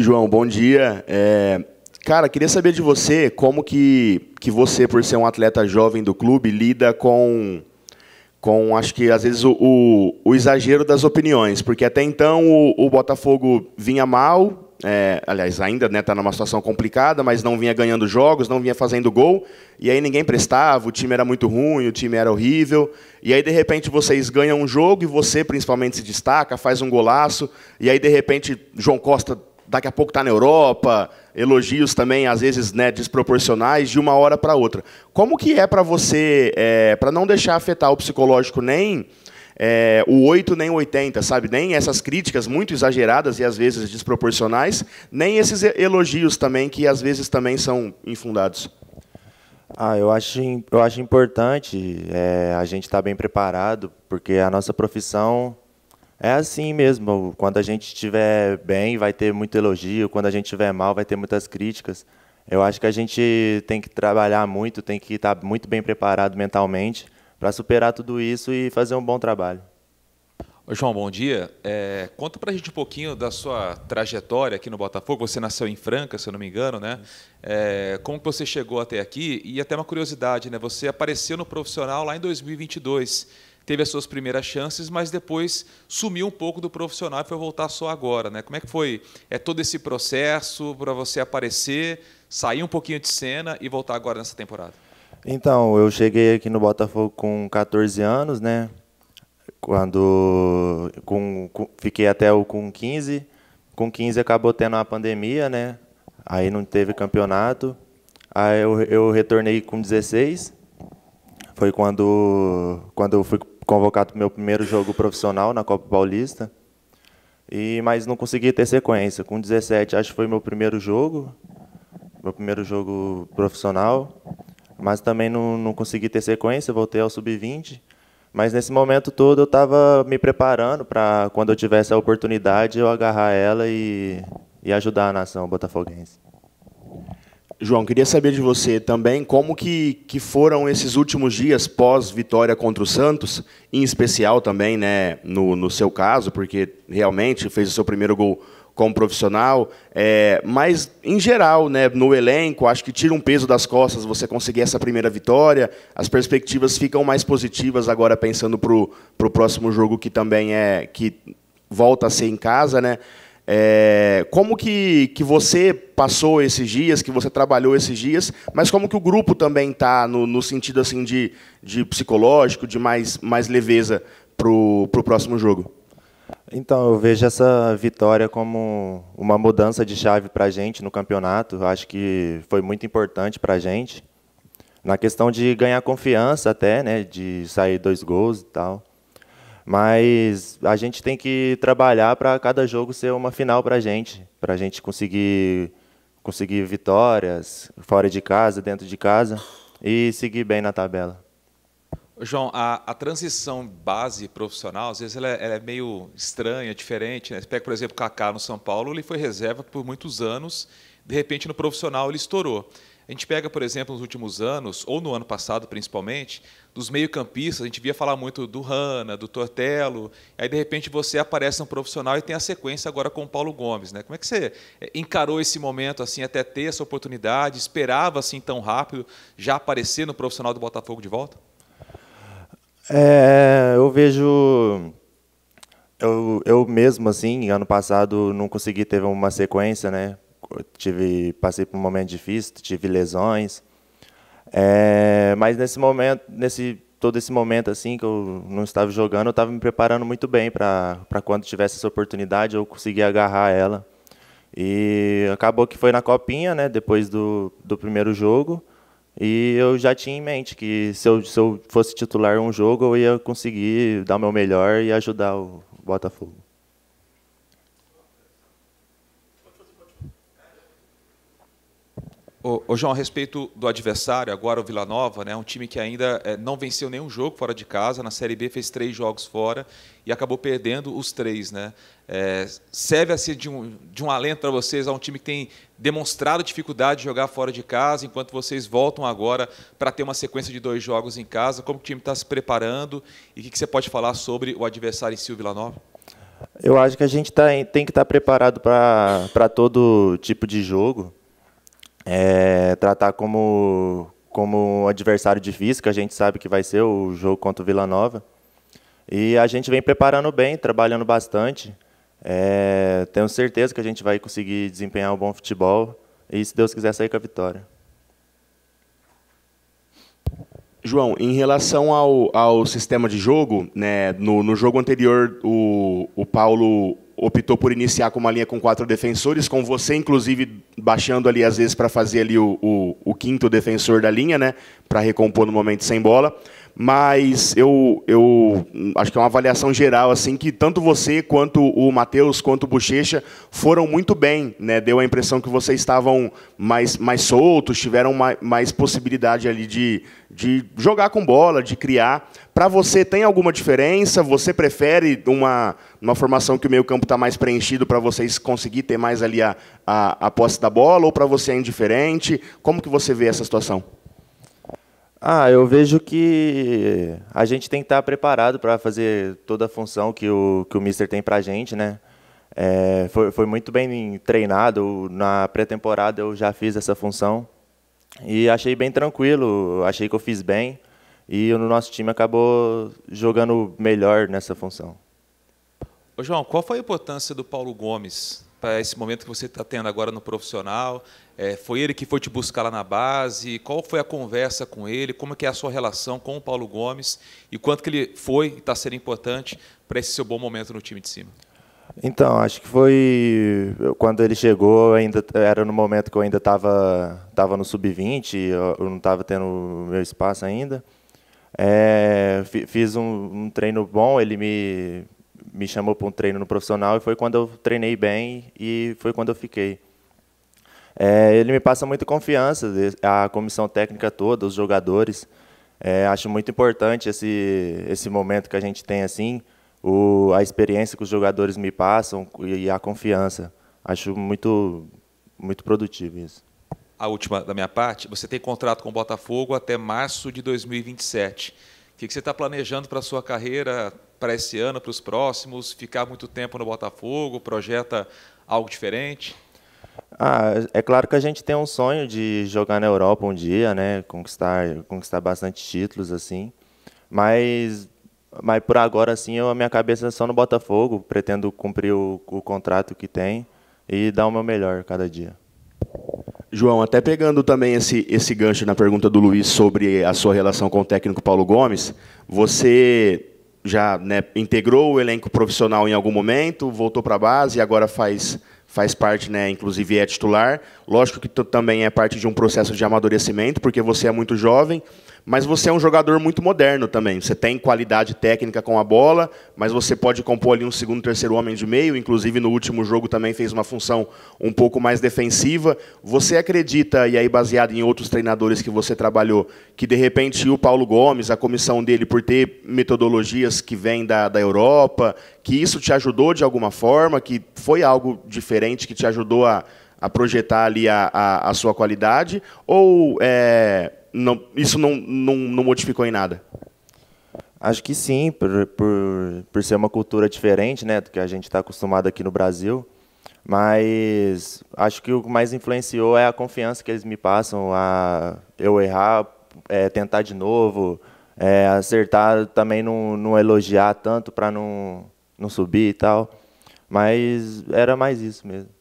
João, bom dia. É, cara, queria saber de você como que, que você, por ser um atleta jovem do clube, lida com, com acho que às vezes o, o, o exagero das opiniões, porque até então o, o Botafogo vinha mal, é, aliás, ainda está né, tá numa situação complicada, mas não vinha ganhando jogos, não vinha fazendo gol, e aí ninguém prestava, o time era muito ruim, o time era horrível, e aí de repente vocês ganham um jogo e você principalmente se destaca, faz um golaço, e aí de repente João Costa daqui a pouco está na Europa, elogios também às vezes né, desproporcionais de uma hora para outra. Como que é para você, é, eh, para não deixar afetar o psicológico nem é, o 8 nem o 80, sabe? Nem essas críticas muito exageradas e às vezes desproporcionais, nem esses elogios também que às vezes também são infundados. Ah, eu acho, eu acho importante é, a gente estar tá bem preparado, porque a nossa profissão é assim mesmo. Quando a gente estiver bem, vai ter muito elogio. Quando a gente estiver mal, vai ter muitas críticas. Eu acho que a gente tem que trabalhar muito, tem que estar muito bem preparado mentalmente para superar tudo isso e fazer um bom trabalho. Ô João, bom dia. É, conta para a gente um pouquinho da sua trajetória aqui no Botafogo. Você nasceu em Franca, se eu não me engano, né? É, como que você chegou até aqui? E até uma curiosidade, né? Você apareceu no profissional lá em 2022 teve as suas primeiras chances, mas depois sumiu um pouco do profissional e foi voltar só agora. Né? Como é que foi é todo esse processo para você aparecer, sair um pouquinho de cena e voltar agora nessa temporada? Então, eu cheguei aqui no Botafogo com 14 anos, né? Quando com, com, fiquei até o com 15, com 15 acabou tendo a pandemia, né? Aí não teve campeonato. Aí eu, eu retornei com 16 foi quando, quando eu fui convocado para o meu primeiro jogo profissional na Copa Paulista. E, mas não consegui ter sequência. Com 17, acho que foi meu primeiro jogo, meu primeiro jogo profissional. Mas também não, não consegui ter sequência, voltei ao sub-20. Mas nesse momento todo eu estava me preparando para, quando eu tivesse a oportunidade, eu agarrar ela e, e ajudar a nação botafoguense. João, queria saber de você também como que, que foram esses últimos dias pós-vitória contra o Santos, em especial também né, no, no seu caso, porque realmente fez o seu primeiro gol como profissional, é, mas em geral, né, no elenco, acho que tira um peso das costas você conseguir essa primeira vitória, as perspectivas ficam mais positivas agora pensando para o próximo jogo que também é que volta a ser em casa, né? É, como que, que você passou esses dias, que você trabalhou esses dias, mas como que o grupo também está no, no sentido assim de, de psicológico, de mais, mais leveza para o próximo jogo? Então, eu vejo essa vitória como uma mudança de chave para a gente no campeonato. Eu acho que foi muito importante para a gente. Na questão de ganhar confiança até, né? De sair dois gols e tal. Mas a gente tem que trabalhar para cada jogo ser uma final para a gente, para a gente conseguir, conseguir vitórias fora de casa, dentro de casa e seguir bem na tabela. João, a, a transição base profissional, às vezes ela é, ela é meio estranha, diferente. Né? Você pega, por exemplo, o Kaká no São Paulo, ele foi reserva por muitos anos, de repente no profissional ele estourou. A gente pega, por exemplo, nos últimos anos, ou no ano passado principalmente, dos meio-campistas, a gente via falar muito do Rana, do Tortello, aí de repente você aparece um profissional e tem a sequência agora com o Paulo Gomes. Né? Como é que você é, encarou esse momento assim até ter essa oportunidade? Esperava assim tão rápido já aparecer no profissional do Botafogo de volta? É, eu vejo eu, eu mesmo, assim, ano passado não consegui ter uma sequência, né? tive, passei por um momento difícil, tive lesões. É, mas nesse momento, nesse todo esse momento assim que eu não estava jogando, eu estava me preparando muito bem para para quando tivesse essa oportunidade eu conseguir agarrar ela. E acabou que foi na copinha, né, depois do, do primeiro jogo. E eu já tinha em mente que se eu, se eu fosse titular um jogo, eu ia conseguir dar o meu melhor e ajudar o Botafogo. O, o, João, a respeito do adversário, agora o Vila Nova, né, um time que ainda é, não venceu nenhum jogo fora de casa, na Série B fez três jogos fora e acabou perdendo os três. Né? É, serve assim de um, de um alento para vocês, a um time que tem demonstrado dificuldade de jogar fora de casa, enquanto vocês voltam agora para ter uma sequência de dois jogos em casa. Como o time está se preparando e o que, que, você pode falar sobre o adversário em si, o Vila Nova? Eu acho que a gente tá, tem que estar tá preparado para todo tipo de jogo é, tratar como, como um adversário difícil, que a gente sabe que vai ser o jogo contra o Vila Nova. E a gente vem preparando bem, trabalhando bastante. É, tenho certeza que a gente vai conseguir desempenhar um bom futebol e, se Deus quiser, sair com a vitória. João, em relação ao, ao sistema de jogo, né, no, no jogo anterior, o, o Paulo optou por iniciar com uma linha com quatro defensores, com você, inclusive, baixando ali, às vezes, para fazer ali o, o, o, quinto defensor da linha, né? Para recompor no momento sem bola. Mas eu, eu acho que é uma avaliação geral, assim, que tanto você, quanto o Matheus, quanto o Bochecha foram muito bem, né? Deu a impressão que vocês estavam mais, mais soltos, tiveram mais, mais possibilidade ali de, de jogar com bola, de criar. Para você, tem alguma diferença? Você prefere uma, uma formação que o meio campo está mais preenchido para vocês conseguir ter mais ali a, a, a posse da bola ou para você é indiferente? Como que você vê essa situação? Ah, eu vejo que a gente tem que estar tá preparado para fazer toda a função que o, que o Mister tem para a gente, né? É, foi, foi muito bem treinado, na pré-temporada eu já fiz essa função e achei bem tranquilo, achei que eu fiz bem e o nosso time acabou jogando melhor nessa função. Ô João, qual foi a importância do Paulo Gomes para esse momento que você está tendo agora no profissional? É, foi ele que foi te buscar lá na base? Qual foi a conversa com ele? Como é a sua relação com o Paulo Gomes? E quanto que ele foi e está sendo importante para esse seu bom momento no time de cima? Então, acho que foi quando ele chegou, ainda era no momento que eu ainda estava tava no sub-20, eu não estava tendo meu espaço ainda. É, fiz um, um treino bom, ele me me chamou para um treino no profissional e foi quando eu treinei bem e foi quando eu fiquei. É, ele me passa muita confiança, a comissão técnica toda, os jogadores. É, acho muito importante esse, esse momento que a gente tem assim, o, a experiência que os jogadores me passam e a confiança. Acho muito, muito produtivo isso. A última da minha parte, você tem contrato com o Botafogo até março de 2027 o que você está planejando para a sua carreira para esse ano, para os próximos? Ficar muito tempo no Botafogo? Projeta algo diferente? Ah, é claro que a gente tem um sonho de jogar na Europa um dia, né? Conquistar, conquistar bastante títulos assim. Mas, mas por agora assim, a minha cabeça é só no Botafogo. Pretendo cumprir o, o contrato que tem e dar o meu melhor cada dia. João, até pegando também esse, esse gancho na pergunta do Luiz sobre a sua relação com o técnico Paulo Gomes, você já né, integrou o elenco profissional em algum momento, voltou para a base e agora faz, faz parte, né, inclusive é titular. Lógico que também é parte de um processo de amadurecimento, porque você é muito jovem, mas você é um jogador muito moderno também. Você tem qualidade técnica com a bola, mas você pode compor ali um segundo, terceiro homem de meio. Inclusive, no último jogo também fez uma função um pouco mais defensiva. Você acredita, e aí baseado em outros treinadores que você trabalhou, que de repente o Paulo Gomes, a comissão dele, por ter metodologias que vêm da, da Europa, que isso te ajudou de alguma forma, que foi algo diferente que te ajudou a, a projetar ali a, a, a sua qualidade? Ou. É, não, isso não, não, não modificou em nada? Acho que sim, por, por, por ser uma cultura diferente né, do que a gente está acostumado aqui no Brasil. Mas acho que o que mais influenciou é a confiança que eles me passam, a eu errar, é, tentar de novo, é, acertar também não, não elogiar tanto para não, não subir e tal. Mas era mais isso mesmo.